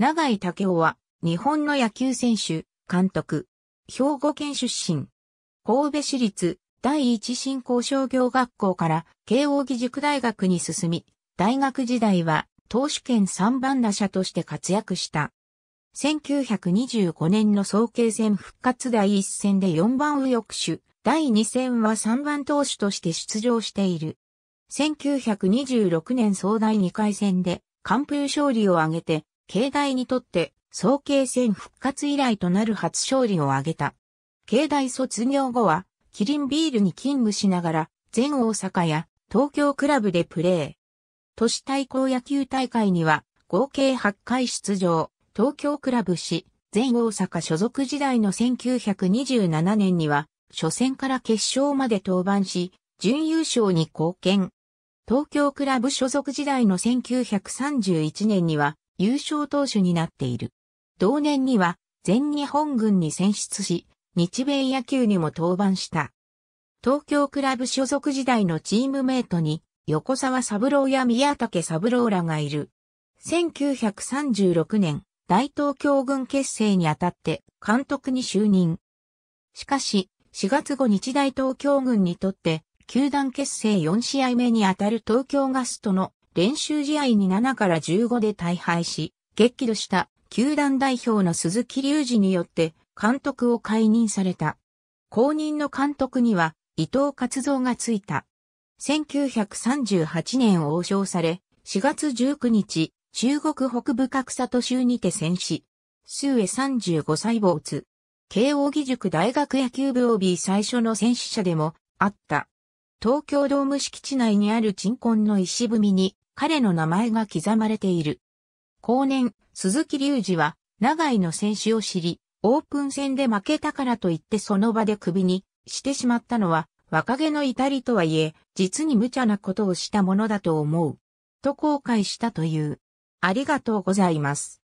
長井武雄は、日本の野球選手、監督、兵庫県出身。神戸市立第一新興商業学校から慶応義塾大学に進み、大学時代は投手権3番打者として活躍した。1925年の総慶戦復活第1戦で4番右翼手、第2戦は3番投手として出場している。1926年総大2回戦で完封勝利を挙げて境大にとって、総慶戦復活以来となる初勝利を挙げた。境大卒業後は、キリンビールに勤務しながら、全大阪や東京クラブでプレー。都市対抗野球大会には、合計8回出場、東京クラブし、全大阪所属時代の1927年には、初戦から決勝まで登板し、準優勝に貢献。東京クラブ所属時代の1931年には、優勝投手になっている。同年には全日本軍に選出し、日米野球にも登板した。東京クラブ所属時代のチームメイトに横沢三郎や宮武三郎らがいる。1936年、大東京軍結成にあたって監督に就任。しかし、4月後日大東京軍にとって、球団結成4試合目にあたる東京ガスとの練習試合に7から15で大敗し、激怒した球団代表の鈴木隆二によって監督を解任された。後任の監督には伊藤勝造がついた。1938年王将され、4月19日、中国北部格差都州にて戦死。数へ35歳没。慶応義塾大学野球部 OB 最初の戦死者でもあった。東京ドーム敷地内にある鎮魂の石踏みに彼の名前が刻まれている。後年、鈴木隆二は、長井の選手を知り、オープン戦で負けたからと言ってその場で首にしてしまったのは、若気の至りとはいえ、実に無茶なことをしたものだと思う。と後悔したという。ありがとうございます。